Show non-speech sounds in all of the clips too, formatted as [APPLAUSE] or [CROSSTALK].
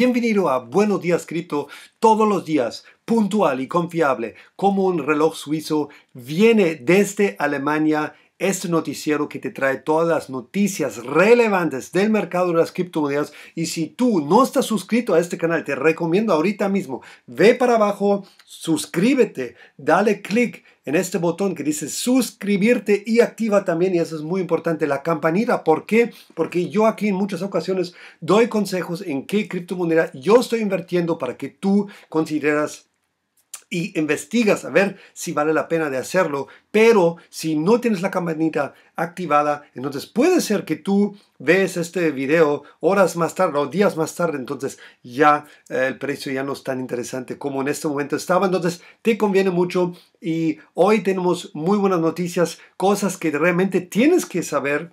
Bienvenido a Buenos Días Cripto, todos los días, puntual y confiable, como un reloj suizo, viene desde Alemania este noticiero que te trae todas las noticias relevantes del mercado de las criptomonedas. Y si tú no estás suscrito a este canal, te recomiendo ahorita mismo, ve para abajo, suscríbete, dale click en este botón que dice suscribirte y activa también, y eso es muy importante, la campanita. ¿Por qué? Porque yo aquí en muchas ocasiones doy consejos en qué criptomoneda yo estoy invirtiendo para que tú consideras y investigas a ver si vale la pena de hacerlo, pero si no tienes la campanita activada, entonces puede ser que tú ves este video horas más tarde o días más tarde, entonces ya eh, el precio ya no es tan interesante como en este momento estaba, entonces te conviene mucho y hoy tenemos muy buenas noticias, cosas que realmente tienes que saber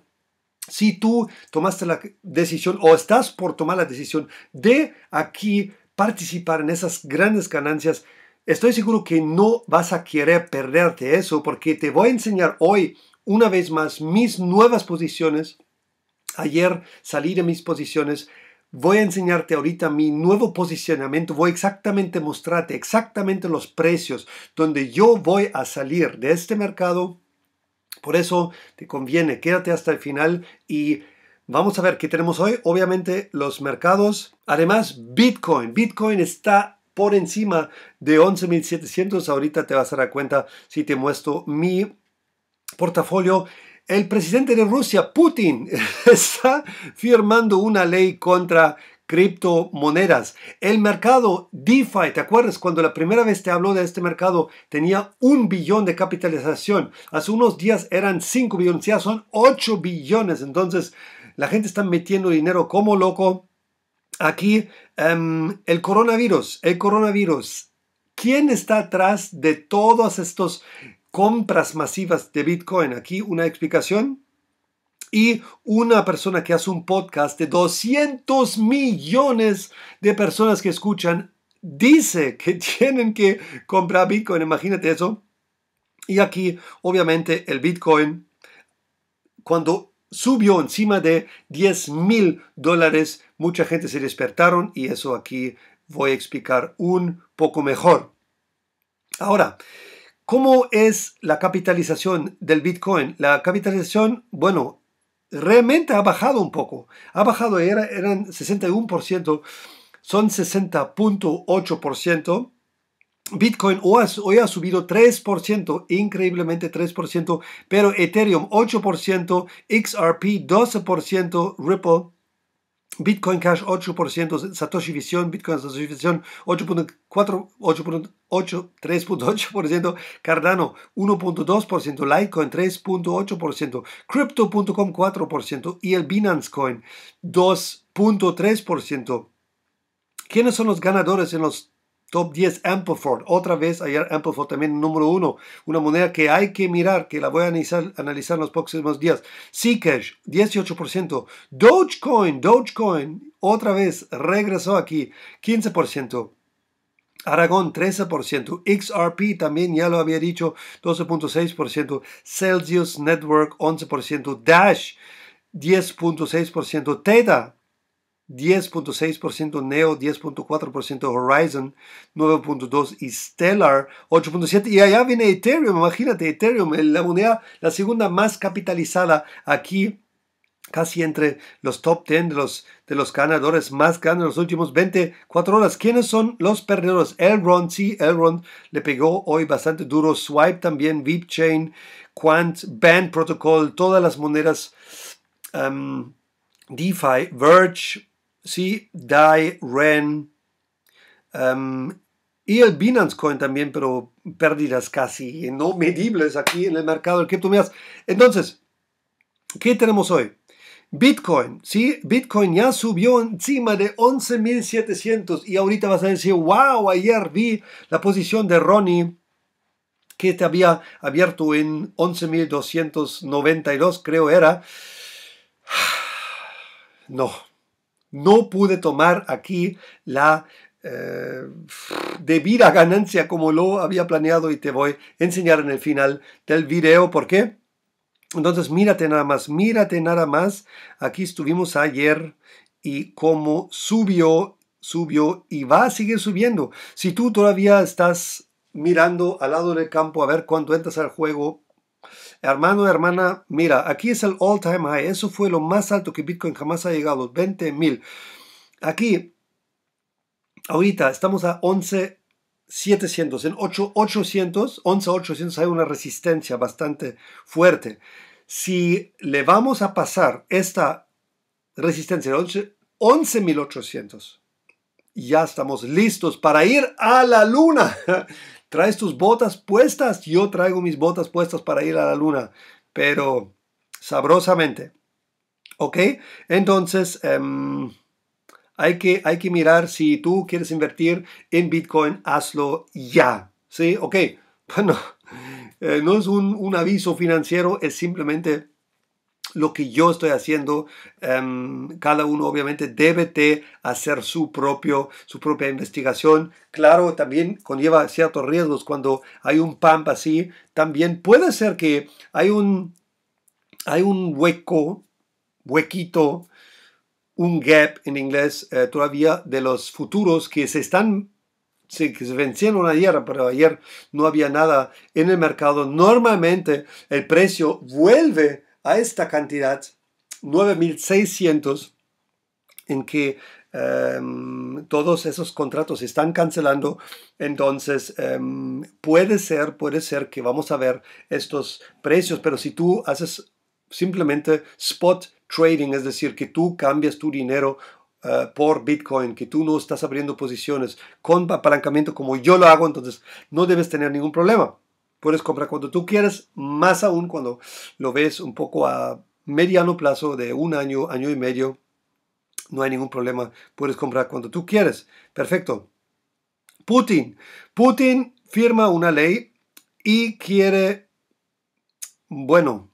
si tú tomaste la decisión o estás por tomar la decisión de aquí participar en esas grandes ganancias Estoy seguro que no vas a querer perderte eso porque te voy a enseñar hoy una vez más mis nuevas posiciones. Ayer salí de mis posiciones. Voy a enseñarte ahorita mi nuevo posicionamiento. Voy exactamente a mostrarte exactamente los precios donde yo voy a salir de este mercado. Por eso te conviene, quédate hasta el final y vamos a ver qué tenemos hoy. Obviamente los mercados. Además, Bitcoin. Bitcoin está por encima de 11.700. Ahorita te vas a dar cuenta si te muestro mi portafolio. El presidente de Rusia, Putin, [LAUGHS] está firmando una ley contra criptomonedas. El mercado DeFi, ¿te acuerdas? Cuando la primera vez te habló de este mercado, tenía un billón de capitalización. Hace unos días eran 5 billones, ya son 8 billones. Entonces, la gente está metiendo dinero como loco aquí em, el coronavirus, el coronavirus. ¿Quién está atrás de todas estas compras masivas de Bitcoin? Aquí una explicación. Y una persona que hace un podcast de 200 millones de personas que escuchan dice que [LAUGHS] tienen que comprar Bitcoin. Imagínate eso. Y aquí, obviamente, el Bitcoin, cuando subió encima de 10 mil dólares. Mucha gente se despertaron y eso aquí voy a explicar un poco mejor. Ahora, ¿cómo es la capitalización del Bitcoin? La capitalización, bueno, realmente ha bajado un poco. Ha bajado, era, eran 61%, son 60.8%. Bitcoin hoy ha subido 3%, increíblemente 3%, pero Ethereum 8%, XRP 12%, Ripple Bitcoin Cash 8%, Satoshi Vision, Bitcoin Satoshi Vision 8.4, 3.8%, Cardano 1.2%, Litecoin 3.8%, Crypto.com 4% y el Binance Coin 2.3%. ¿Quiénes son los ganadores en los Top 10 Ampleford. Otra vez ayer Ampleford también número uno. Una moneda que hay que mirar, que la voy a analizar, analizar en los próximos días. Seacash. 18%. Dogecoin, Dogecoin, otra vez regresó aquí, 15%. Aragón 13%, XRP también ya lo había dicho 12.6%, Celsius Network 11%, Dash 10.6%, Theta 10.6% Neo, 10.4% Horizon, 9.2% Stellar, 8.7%. Y allá viene Ethereum, imagínate, Ethereum, la moneda, la segunda más capitalizada aquí, casi entre los top 10 de los, ganadores más grandes en los últimos 24 horas. ¿Quiénes son los perdedores? Elrond, sí, Elrond le pegó hoy bastante duro. Swipe también, VeepChain, Quant, Band Protocol, todas las monedas. DeFi, Verge, sí, Dai, Ren. y el Binance Coin también, pero pérdidas casi no medibles aquí en el mercado tú criptomonedas. Entonces, ¿qué tenemos hoy? Bitcoin, ¿sí? Bitcoin ya subió encima de 11.700 y ahorita vas a decir, wow, ayer vi la posición de Ronnie que te había abierto en 11.292, creo era. [SIGHS] No, no pude tomar aquí la eh, debida ganancia como lo había planeado y te voy a enseñar en el final del video. ¿Por qué? Entonces mírate nada más, mírate nada más. Aquí estuvimos ayer y cómo subió, subió y va a seguir subiendo. Si tú todavía estás mirando al lado del campo a ver cuánto entras al juego, Hermano, hermana, mira, aquí es el all time high. Eso fue lo más alto que Bitcoin jamás ha llegado, 20 mil. Aquí, ahorita estamos a 11 700, en 8, 800, 11 800 hay una resistencia bastante fuerte. Si le vamos a pasar esta resistencia de 11.800, ya estamos listos para ir a la luna. [LAUGHS] traes tus botas puestas, yo traigo mis botas puestas para ir a la luna, pero sabrosamente. ¿Ok? Entonces, em, hay, que, hay que mirar si tú quieres invertir en Bitcoin, hazlo ya. ¿Sí? ¿Ok? [LAUGHS] Bueno, eh, no es un aviso financiero, es simplemente lo que yo estoy haciendo. Em, cada uno obviamente debe hacer su, propio, su propia investigación. Claro, también conlleva ciertos riesgos cuando hay un pump así. También puede ser que hay un, hay un hueco, huequito, un gap en inglés eh, todavía de los futuros que se están que se vencieron ayer, pero ayer no había nada en el mercado. Normalmente el precio vuelve a esta cantidad, 9.600, en que em, todos esos contratos se están cancelando, entonces em, puede ser, puede ser que vamos a ver estos precios, pero si tú haces simplemente spot trading, es decir, que tú cambias tu dinero eh, por Bitcoin, que tú no estás abriendo posiciones con apalancamiento como yo lo hago, entonces no debes tener ningún problema puedes comprar cuando tú quieras, más aún cuando lo ves un poco a mediano plazo de un año, año y medio. No hay ningún problema, puedes comprar cuando tú quieres. Perfecto. Putin. Putin firma una ley y quiere, bueno,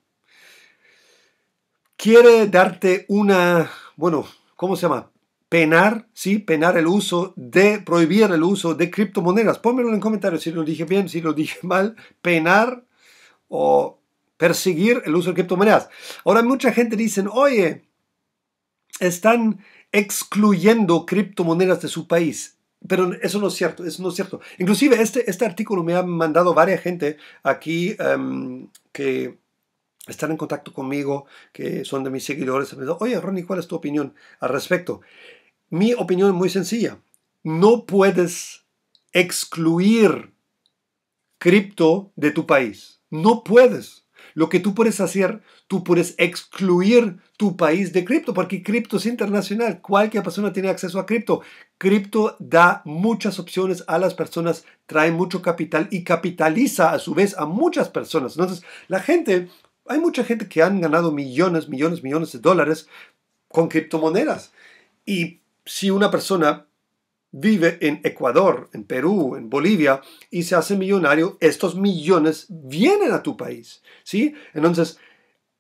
quiere darte una, bueno, ¿cómo se llama? penar, sí, penar el uso de, prohibir el uso de criptomonedas. Pónmelo en comentarios si lo dije bien, si lo dije [LAUGHS] mal, penar o perseguir el uso de criptomonedas. Ahora mucha gente dice, oye, están excluyendo criptomonedas de su país. Pero eso no es cierto, eso no es cierto. Inclusive este, este artículo me ha mandado varias gente aquí em, que están en contacto conmigo, que son de mis seguidores. Me oye, Ronnie, ¿cuál es tu opinión al respecto? Mi opinión es muy sencilla. No puedes excluir cripto de tu país. No puedes. Lo que tú puedes hacer, tú puedes excluir tu país de cripto, porque cripto es internacional. Cualquier persona tiene acceso a cripto. Cripto da muchas opciones a las personas, trae mucho capital y capitaliza a su vez a muchas personas. Entonces, la gente, hay mucha gente que han ganado millones, millones, millones de dólares con criptomonedas. Y si una persona vive en Ecuador, en Perú, en Bolivia y se hace millonario, estos millones vienen a tu país, ¿sí? Entonces,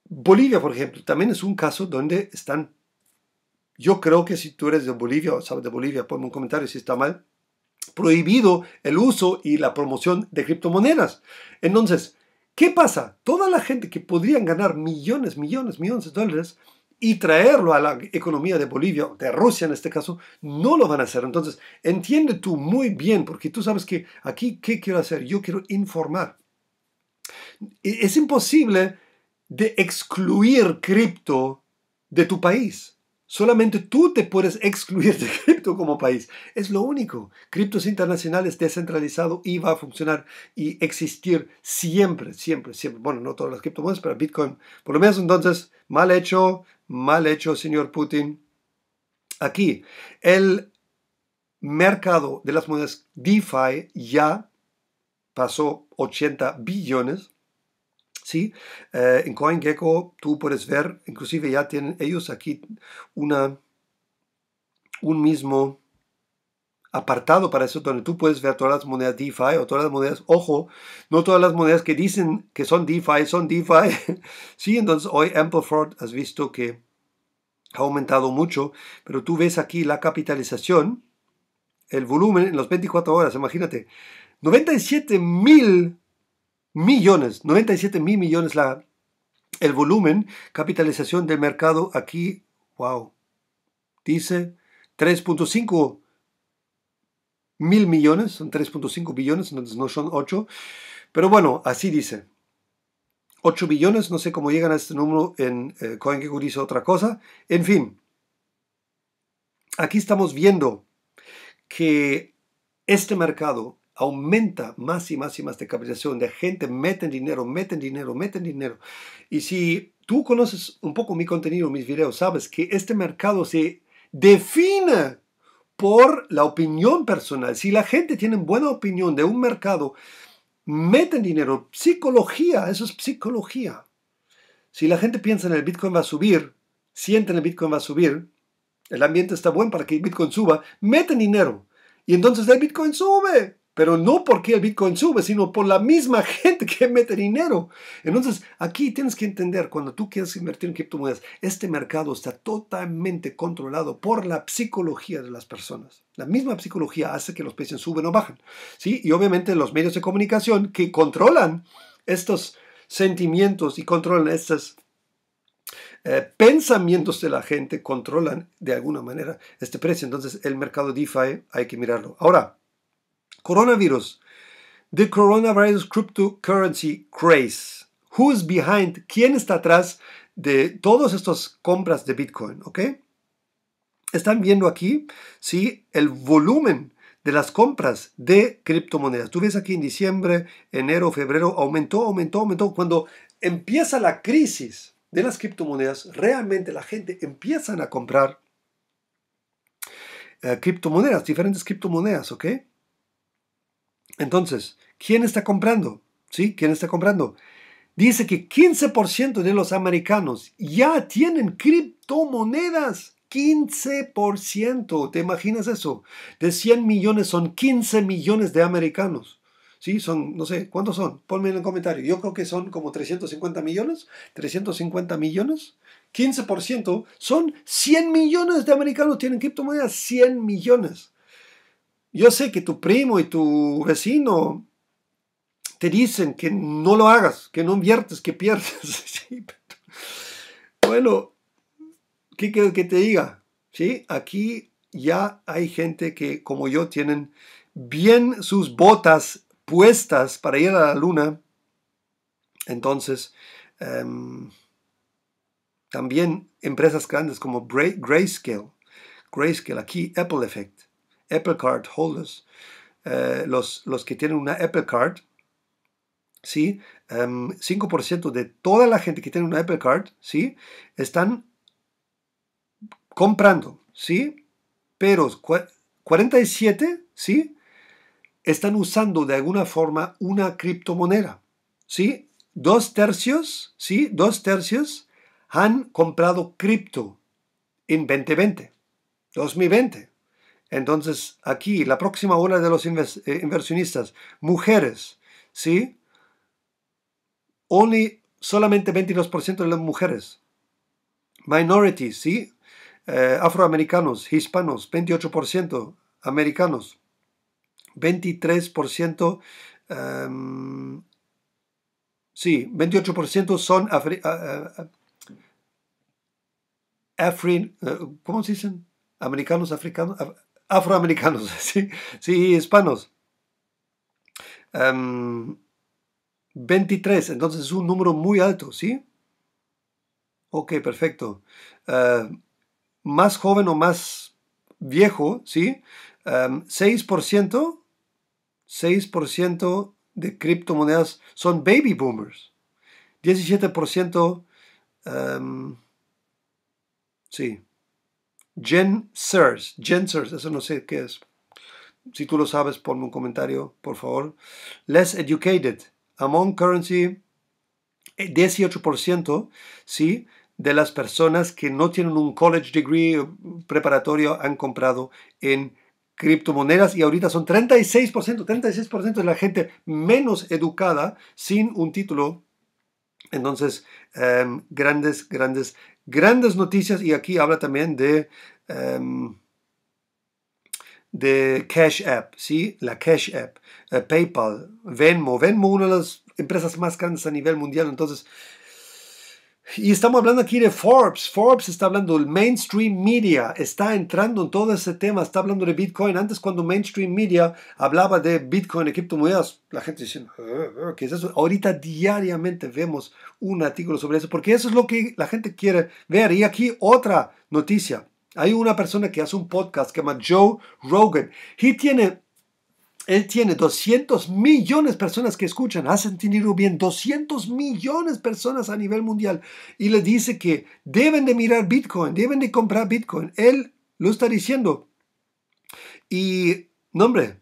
Bolivia, por ejemplo, también es un caso donde están, yo creo que si tú eres de Bolivia o sabes de Bolivia, ponme un comentario si está mal, prohibido el uso y la promoción de criptomonedas. Entonces, ¿qué pasa? Toda la gente que podrían ganar millones, millones, millones de dólares, y traerlo a la economía de Bolivia, de Rusia en este caso, no lo van a hacer. Entonces, entiende tú muy bien, porque tú sabes que aquí, ¿qué quiero hacer? Yo quiero informar. E-, es imposible de excluir cripto de tu país. Solamente tú te puedes excluir de [LAUGHS] cripto como país. Es lo único. Criptos internacionales descentralizado y va a funcionar y existir siempre, siempre, siempre. Bueno, no todas las criptomonedas, pero Bitcoin. Por lo menos entonces, mal hecho, mal hecho, señor Putin. Aquí, el mercado de las monedas DeFi ya pasó 80 billones ¿sí? Eh, en en CoinGecko tú puedes ver, inclusive ya tienen ellos aquí una, un mismo apartado para eso, donde tú puedes ver todas las monedas DeFi o todas las monedas, ojo, no todas las monedas que dicen que son DeFi, son DeFi. [LAUGHS] sí, entonces hoy Ampleford has visto que ha aumentado mucho, pero tú ves aquí la capitalización, el volumen en las 24 horas, imagínate, 97 mil millones, 97 mil millones la, el volumen, capitalización del mercado aquí, wow, dice 3.5 mil millones, son 3.5 billones, entonces no son 8, pero bueno, así dice. 8 billones, no sé cómo llegan a este número en cohen eh, CoinGecko dice otra cosa. En fin, aquí estamos viendo que este mercado aumenta más y más y más de capitalización, de gente meten dinero, meten dinero, meten dinero. Y si tú conoces un poco mi contenido, mis videos, sabes que este mercado se define por la opinión personal. Si la gente tiene buena opinión de un mercado, meten dinero. Psicología, eso es psicología. Si la gente piensa en el Bitcoin va a subir, sienten el Bitcoin va a subir, el ambiente está bueno para que el Bitcoin suba, meten dinero. Y entonces el Bitcoin sube. Pero no porque el Bitcoin sube, sino por la misma [LAUGHS] gente que mete dinero. Entonces, aquí tienes que entender, cuando tú quieres invertir en criptomonedas, este mercado está totalmente controlado por la psicología de las personas. La misma psicología hace que los precios suben o bajan. ¿sí? Y obviamente los medios de comunicación que controlan estos sentimientos y controlan estos eh, pensamientos de la gente, controlan de alguna manera este precio. Entonces, el mercado DeFi hay que mirarlo. Ahora, Coronavirus. The coronavirus cryptocurrency craze. Who's behind? ¿Quién está atrás de todas estas compras de Bitcoin? ¿Ok? Están viendo aquí, ¿sí? El volumen de las compras de criptomonedas. Tú ves aquí en diciembre, enero, febrero, aumentó, aumentó, aumentó. Cuando empieza la crisis de las criptomonedas, realmente la gente empieza a comprar eh, criptomonedas, diferentes criptomonedas, ¿ok? Entonces, ¿quién está comprando? ¿Sí? ¿Quién está comprando? Dice que 15% de los americanos ya tienen criptomonedas. 15%, ¿te imaginas eso? De 100 millones son 15 millones de americanos. ¿Sí? Son, no sé, ¿cuántos son? Ponme en el comentario. Yo creo que son como 350 millones. 350 millones. 15% son 100 millones de americanos tienen criptomonedas. 100 millones. Yo sé que tu primo y tu vecino te dicen que no lo hagas, que no inviertes, que pierdes. [LAUGHS] bueno, ¿qué quieres que te diga? Aquí ya hay gente que, como yo, tienen bien sus botas puestas para ir a la luna. Entonces, em, también empresas grandes como Grayscale, Grayscale, aquí Apple Effect, Apple Card holders, eh, los, los que tienen una Apple Card, ¿sí? 5% em, de toda la gente que tiene una Apple Card, ¿sí? Están comprando, ¿sí? Pero 47, ¿sí? Están usando de alguna forma una criptomoneda, ¿sí? Dos tercios, ¿sí? Dos tercios han comprado cripto en 2020, 2020, entonces, aquí, la próxima ola de los eh, inversionistas, mujeres, ¿sí? Only, solamente 22% de las mujeres. Minorities, ¿sí? Eh, afroamericanos, hispanos, 28%, americanos, 23%, em, sí, 28% son afri eh, ¿cómo se dicen? Americanos, africanos, afroamericanos, [LAUGHS] sí, sí hispanos. 23, em, entonces es un número muy alto, ¿sí? Ok, perfecto. Eh, más joven o más viejo, ¿sí? 6%, em, 6% de criptomonedas son baby boomers. 17%, em, sí, Gen Sears, eso no sé qué es. Si tú lo sabes, ponme un comentario, por favor. Less educated, among currency, 18%, eh, ¿sí? de las personas que no tienen un college degree eh, preparatorio han comprado en criptomonedas y ahorita son 36%, 36% de la gente menos educada sin un título. Entonces, em, grandes, grandes Grandes noticias, y aquí habla también de, em, de Cash App, ¿sí? La Cash App, eh, PayPal, Venmo. Venmo, una de las empresas más grandes a nivel mundial. Entonces, y estamos hablando aquí de Forbes. Forbes está hablando, del mainstream media está entrando en todo ese tema, está hablando de Bitcoin. Antes cuando mainstream media hablaba de Bitcoin y criptomonedas, la gente decía, eh, eh, ¿qué es eso? Ahorita diariamente vemos un artículo sobre eso, porque eso es lo que la gente quiere ver. Y aquí otra noticia. Hay una persona que hace un podcast que se llama Joe Rogan. Y tiene él tiene 200 millones de personas que escuchan, hacen tenido bien 200 millones de personas a nivel mundial y le dice que deben de mirar Bitcoin, deben de comprar Bitcoin. Él lo está diciendo. Y, nombre,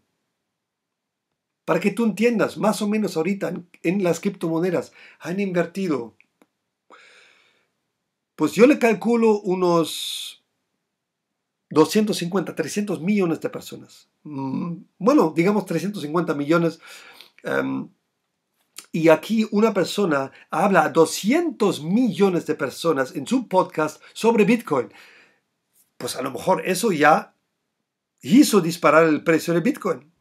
para que tú entiendas, más o menos ahorita en, en las criptomonedas han invertido, pues yo le calculo unos 250, 300 millones de personas Mm, bueno, digamos 350 millones. Em, y aquí una persona habla a 200 millones de personas en su podcast sobre Bitcoin. Pues a lo mejor eso ya hizo disparar el precio de Bitcoin.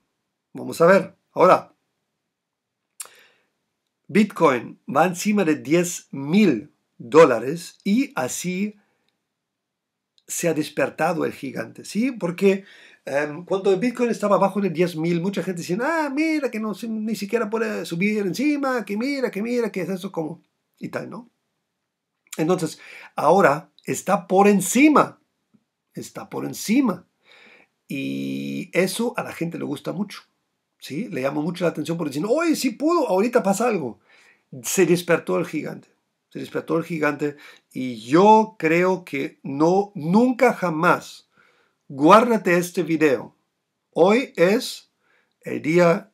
Vamos a ver. Ahora, Bitcoin va encima de 10 mil dólares y así se ha despertado el gigante, ¿sí? Porque Em, cuando el Bitcoin estaba abajo de 10.000, mucha gente decía, ah, mira, que no, ni siquiera puede subir encima, que mira, que mira, que es eso como, y tal, ¿no? Entonces, ahora está por encima, está por encima. Y eso a la gente le gusta mucho, ¿sí? Le llama mucho la atención por decir, oye, sí pudo, ahorita pasa algo. Se despertó el gigante, se despertó el gigante y yo creo que no, nunca jamás guárdate este video. Hoy es el día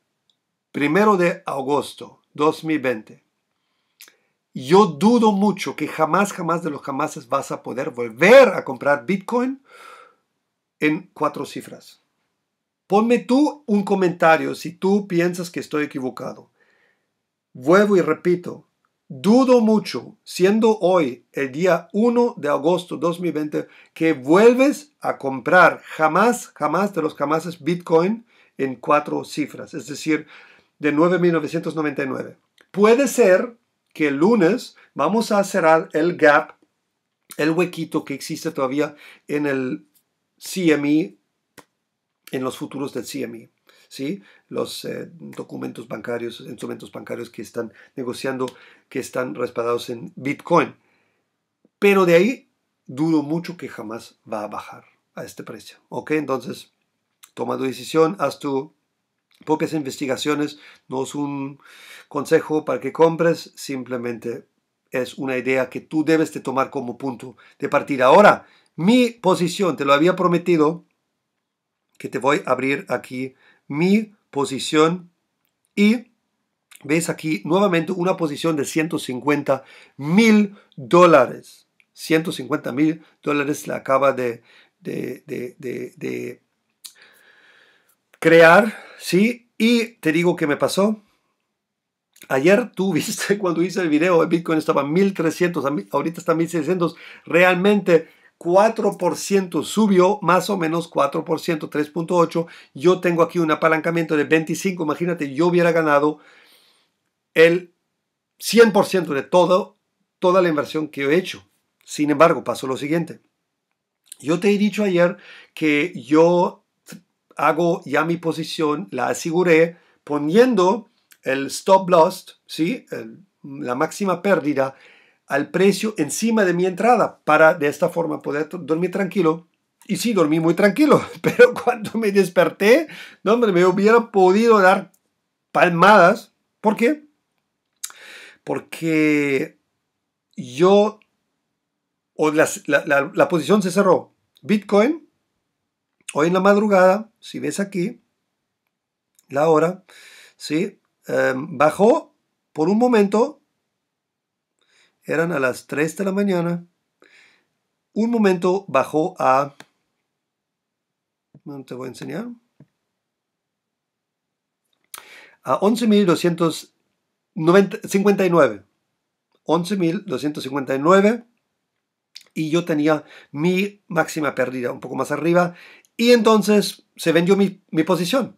primero de agosto 2020. Yo dudo mucho que jamás, jamás de los jamás vas a poder volver a comprar Bitcoin en cuatro cifras. Ponme tú un comentario si tú piensas que estoy equivocado. Vuelvo y repito, Dudo mucho, siendo hoy el día 1 de agosto 2020, que vuelves a comprar jamás, jamás de los jamás Bitcoin en cuatro cifras, es decir, de 9.999. Puede ser que el lunes vamos a cerrar el gap, el huequito que existe todavía en el CME, en los futuros del CME. ¿sí? los eh, documentos bancarios, instrumentos bancarios que están negociando, que están respaldados en Bitcoin. Pero de ahí dudo mucho que jamás va a bajar a este precio. Entonces, toma tu decisión, haz tu propias investigaciones, no es un consejo para que compres, simplemente es una idea que tú debes de tomar como punto de partida. Ahora, mi posición, te lo había prometido, que te voy a abrir aquí mi posición y ves aquí nuevamente una posición de 150 mil dólares. 150 mil dólares la acaba de, de, de, crear, ¿sí? Y te digo que me pasó. Ayer tuviste [LAUGHS] cuando hice el video, el Bitcoin estaba 1300, ahorita está 1600. Realmente 4% subió, más o menos 4%, 3.8%. Yo tengo aquí un apalancamiento de 25. Imagínate, yo hubiera ganado el 100% de todo, toda la inversión que he hecho. Sin embargo, pasó lo siguiente. Yo te he dicho ayer que yo hago ya mi posición, la aseguré poniendo el stop loss, ¿sí? la máxima pérdida al precio encima de mi entrada para de esta forma poder dormir tranquilo. Y sí, dormí muy tranquilo, [LAUGHS] pero cuando me desperté, no, me hubiera podido dar palmadas. ¿Por qué? Porque yo, o la, la, posición se cerró. Bitcoin, hoy en la madrugada, si ves aquí, la hora, ¿sí? Em, bajó por un momento eran a las 3 de la mañana. Un momento bajó a... Te voy a enseñar. A 11.259. 11.259. Y yo tenía mi máxima pérdida un poco más arriba. Y entonces se vendió mi, mi posición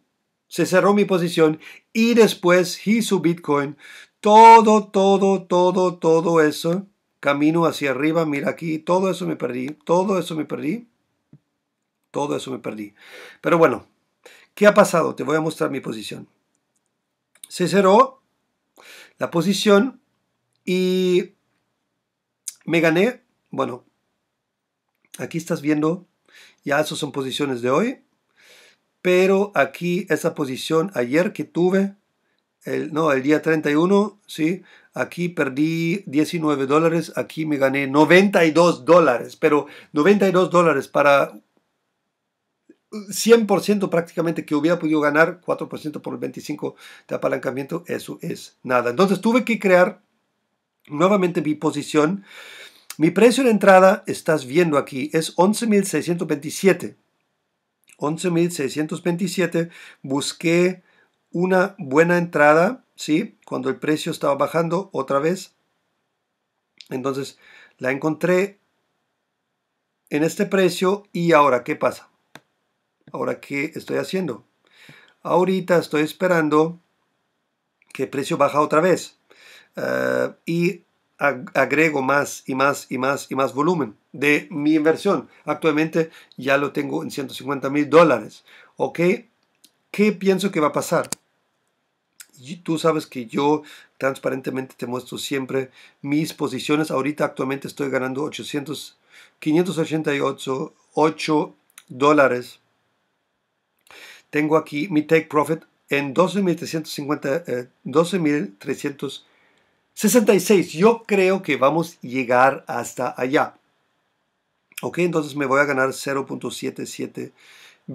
se cerró mi posición y después hizo Bitcoin todo, todo, todo, todo eso, camino hacia arriba, mira aquí, todo eso me perdí, todo eso me perdí, todo eso me perdí. Pero bueno, ¿qué ha pasado? Te voy a mostrar mi posición. Se cerró la posición y me gané, bueno, aquí estás viendo, ya esas son posiciones de hoy, pero aquí esa posición ayer que tuve, no, el día 31, ¿sí? Aquí perdí 19 dólares, aquí me gané 92 dólares, pero 92 dólares para 100% prácticamente que hubiera podido ganar, 4% por el 25% de apalancamiento, eso es nada. Entonces tuve que crear nuevamente mi posición. Mi precio de entrada, estás viendo aquí, es 11.627. 11.627, busqué una buena entrada, ¿sí? Cuando el precio estaba bajando otra vez. Entonces la encontré en este precio y ahora, ¿qué pasa? Ahora, ¿qué estoy haciendo? Ahorita estoy esperando que el precio baja otra vez eh, y agrego más y más y más y más volumen de mi inversión. Actualmente ya lo tengo en 150 mil dólares. Ok, ¿Qué pienso que va a pasar? Y tú sabes que yo transparentemente te muestro siempre mis posiciones. Ahorita actualmente estoy ganando 800, 588 8 dólares. Tengo aquí mi take profit en 12.366. Eh, yo creo que vamos a llegar hasta allá. Ok, entonces me voy a ganar 0.77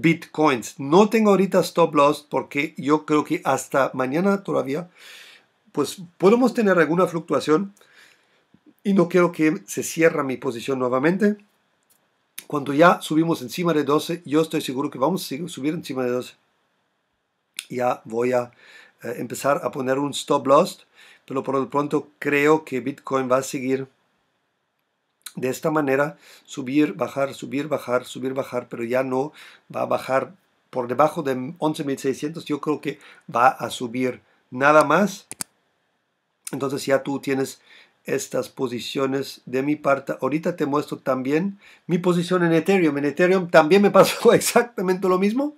bitcoins. No tengo ahorita stop loss porque yo creo que hasta mañana todavía, pues podemos tener alguna fluctuación y no quiero que se cierre mi posición nuevamente. Cuando ya subimos encima de 12, yo estoy seguro que vamos a subir encima de 12. Ya voy a eh, empezar a poner un stop loss, pero por lo pronto creo que Bitcoin va a seguir de esta manera, subir, bajar, subir, bajar, subir, bajar, pero ya no va a bajar por debajo de 11.600. Yo creo que va a subir nada más. Entonces ya tú tienes estas posiciones de mi parte. Ahorita te muestro también mi posición en Ethereum. En Ethereum también me pasó [LAUGHS] exactamente lo mismo.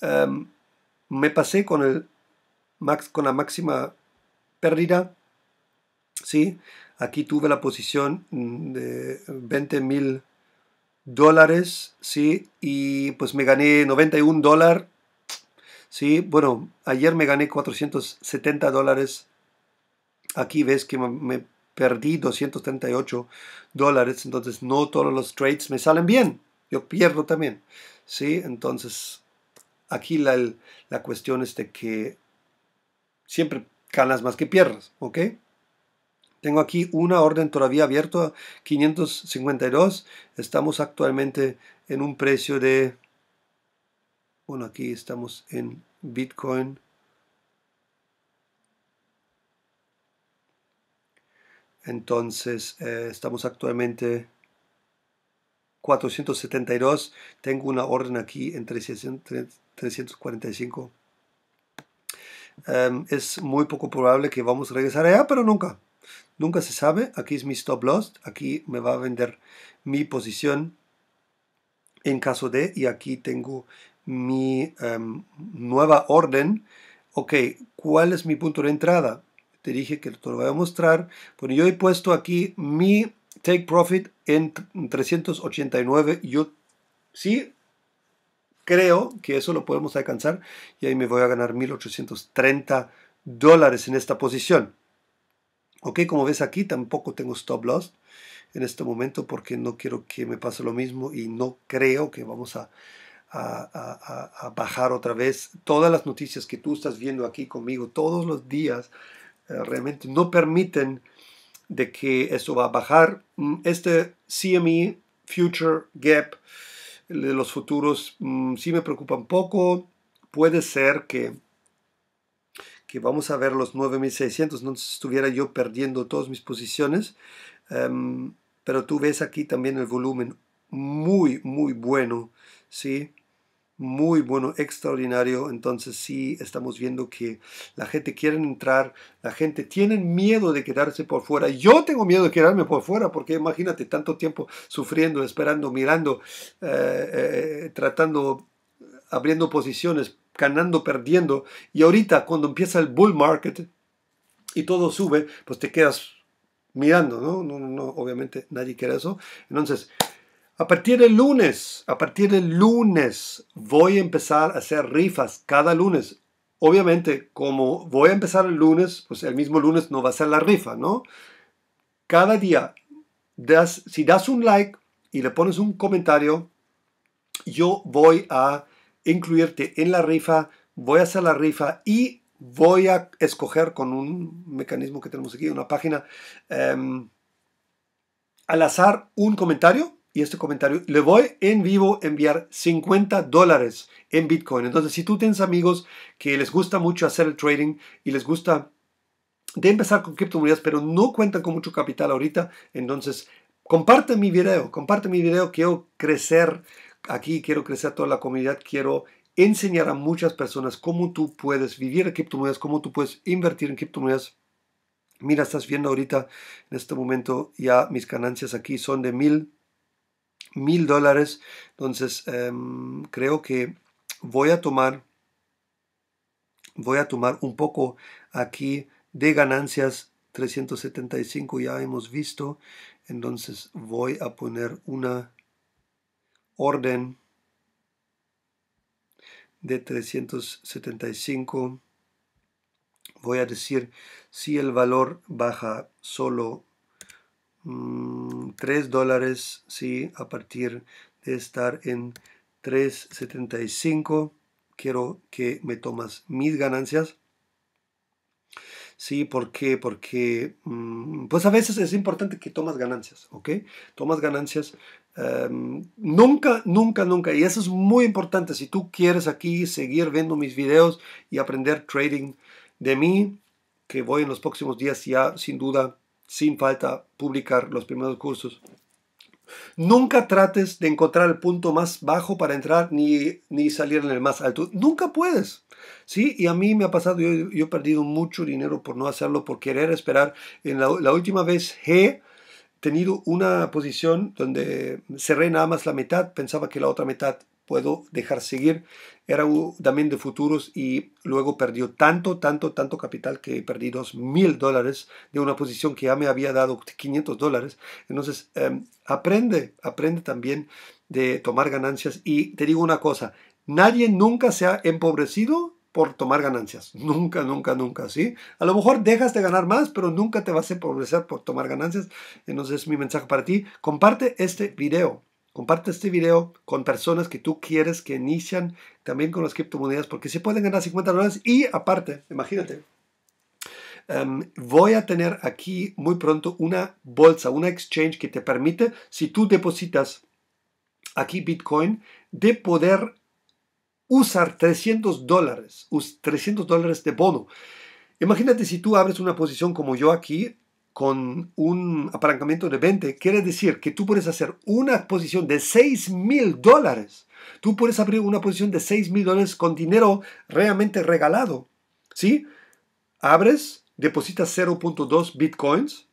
Em, me pasé con, el max, con la máxima pérdida. ¿sí? Aquí tuve la posición mm, de 20 mil dólares, ¿sí? Y pues me gané 91 dólares, ¿sí? Bueno, ayer me gané 470 dólares. Aquí ves que me perdí 238 dólares, entonces no todos los trades me salen bien. Yo pierdo también, ¿sí? Entonces, aquí la, la cuestión es de que siempre ganas más que pierdas, ¿ok? Tengo aquí una orden todavía abierta, 552. Estamos actualmente en un precio de... Bueno, aquí estamos en Bitcoin. Entonces, eh, estamos actualmente 472. Tengo una orden aquí en 345. Em, es muy poco probable que vamos a regresar allá, pero nunca. Nunca se sabe, aquí es mi stop loss, aquí me va a vender mi posición en caso de, y aquí tengo mi em, nueva orden. Ok, ¿cuál es mi punto de entrada? Te dije que te lo voy a mostrar. Bueno, yo he puesto aquí mi take profit en 389. Yo sí creo que eso lo podemos alcanzar y ahí me voy a ganar 1830 dólares en esta posición. Ok, como ves aquí tampoco tengo stop loss en este momento porque no quiero que me pase lo mismo y no creo que vamos a, bajar otra vez. Todas las noticias que tú estás viendo aquí conmigo todos los días eh, realmente no permiten de que eso va a bajar. Mm, este CME Future Gap de los futuros mm, sí me preocupa un poco. Puede ser que vamos a ver los 9600, no estuviera yo perdiendo todas mis posiciones. Em, pero tú ves aquí también el volumen muy, muy bueno, ¿sí? Muy bueno, extraordinario. Entonces sí estamos viendo que la gente quiere entrar, la gente tiene miedo de quedarse por fuera. Yo tengo miedo de quedarme por fuera porque imagínate tanto tiempo sufriendo, esperando, mirando, eh, eh, eh, tratando, abriendo posiciones ganando, perdiendo. Y ahorita cuando empieza el bull market y todo sube, pues te quedas mirando, ¿no? No, no, no obviamente nadie quiere eso. Entonces, a partir del lunes, a partir del lunes voy a empezar a hacer rifas cada lunes. Obviamente, como voy a empezar el lunes, pues el mismo lunes no va a ser la rifa, ¿no? Cada día, das, si das un like y le pones un comentario, yo voy a incluirte en la rifa, voy a hacer la rifa y voy a escoger con un mecanismo que tenemos aquí, una página, em, al azar un comentario y este comentario le voy en vivo a enviar 50 dólares en Bitcoin. Entonces, si tú tienes amigos que les gusta mucho hacer el trading y les gusta de empezar con criptomonedas, pero no cuentan con mucho capital ahorita, entonces comparte mi video, comparte mi video, quiero crecer aquí, quiero crecer toda la comunidad, quiero enseñar a muchas personas cómo tú puedes vivir en criptomonedas, cómo tú puedes invertir en criptomonedas. Mira, estás viendo ahorita, en este momento, ya mis ganancias aquí son de mil, dólares. Entonces, em, creo que voy a tomar, voy a tomar un poco aquí de ganancias 375 ya hemos visto entonces voy a poner una orden de 375 voy a decir si el valor baja solo 3 mm, dólares si a partir de estar en 3.75 quiero que me tomas mis ganancias ¿sí? ¿Por qué? Porque, mm, pues a veces es importante que tomas ganancias, ¿ok? Tomas ganancias. Em, nunca, nunca, nunca, y eso es muy importante, si tú quieres aquí seguir viendo mis videos y aprender trading de mí, que voy en los próximos días ya sin duda, sin falta, publicar los primeros cursos Nunca trates de encontrar el punto más bajo para entrar ni, salir en el más alto. Nunca puedes. ¿sí? Y a mí me ha pasado, yo, he perdido mucho dinero por no hacerlo, por querer esperar. En la, la última vez he tenido una posición donde cerré nada más la mitad, pensaba que la otra mitad puedo dejar seguir. Era también de futuros y luego perdió tanto, tanto, tanto capital que perdí dos mil dólares de una posición que ya me había dado 500 dólares. Entonces, em, aprende, aprende también de tomar ganancias. Y te digo una cosa, nadie nunca se ha empobrecido por tomar ganancias. Nunca, nunca, nunca, ¿sí? A lo mejor dejas de ganar más, pero nunca te vas a empobrecer por tomar ganancias. Entonces, mi mensaje para ti, comparte este video. Comparte este video con personas que tú quieres que inician también con las criptomonedas porque se pueden ganar 50 dólares y aparte, imagínate, em, voy a tener aquí muy pronto una bolsa, una exchange que te permite, si tú depositas aquí Bitcoin, de poder usar 300 dólares, 300 dólares de bono. Imagínate si tú abres una posición como yo aquí, con un apalancamiento de 20, quiere decir que tú puedes hacer una posición de 6 mil dólares. Tú puedes abrir una posición de 6 mil dólares con dinero realmente regalado. ¿Sí? Abres, depositas 0.2 bitcoins.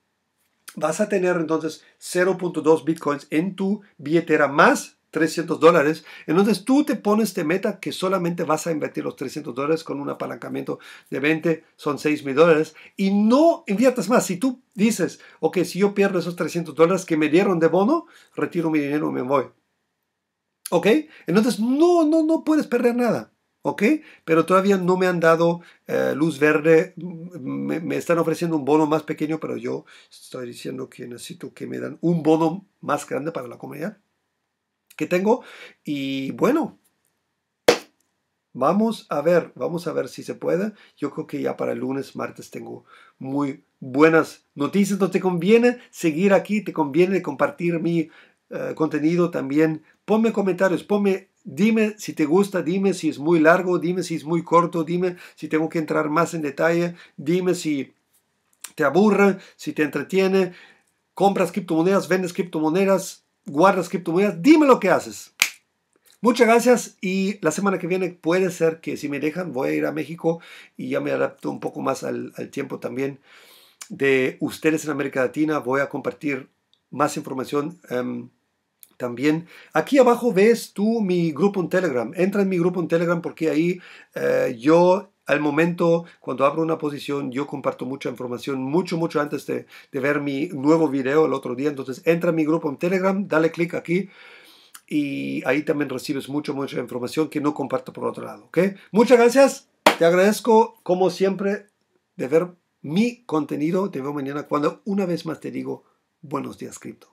Vas a tener entonces 0.2 bitcoins en tu billetera más 300 dólares, entonces tú te pones de meta que solamente vas a invertir los 300 dólares con un apalancamiento de 20, son 6 mil dólares, y no inviertas más. Si tú dices, ok, si yo pierdo esos 300 dólares que me dieron de bono, retiro mi dinero y me voy. ¿Ok? Entonces no, no, no puedes perder nada. ¿ok? Pero todavía no me han dado eh, luz verde, me, me, están ofreciendo un bono más pequeño, pero yo estoy diciendo que necesito que me dan un bono más grande para la comunidad que tengo. Y bueno, vamos a ver, vamos a ver si se puede. Yo creo que ya para el lunes, martes tengo muy buenas noticias. No te conviene seguir aquí, te conviene compartir mi eh, contenido también. Ponme comentarios, ponme Dime si te gusta, dime si es muy largo, dime si es muy corto, dime si tengo que entrar más en detalle, dime si te aburre, si te entretiene, compras criptomonedas, vendes criptomonedas, guardas criptomonedas, dime lo que haces. Muchas gracias y la semana que viene puede ser que si me dejan voy a ir a México y ya me adapto un poco más al, tiempo también de ustedes en América Latina. Voy a compartir más información em, también. Aquí abajo ves tú mi grupo en Telegram. Entra en mi grupo en Telegram porque ahí eh, yo al momento, cuando abro una posición, yo comparto mucha información mucho, mucho antes de, ver mi nuevo video el otro día. Entonces, entra a mi grupo en Telegram, dale clic aquí y ahí también recibes mucha, mucha información que no comparto por otro lado. ¿ok? Muchas gracias. Te agradezco, como siempre, de ver mi contenido. Te veo mañana cuando una vez más te digo buenos días, cripto.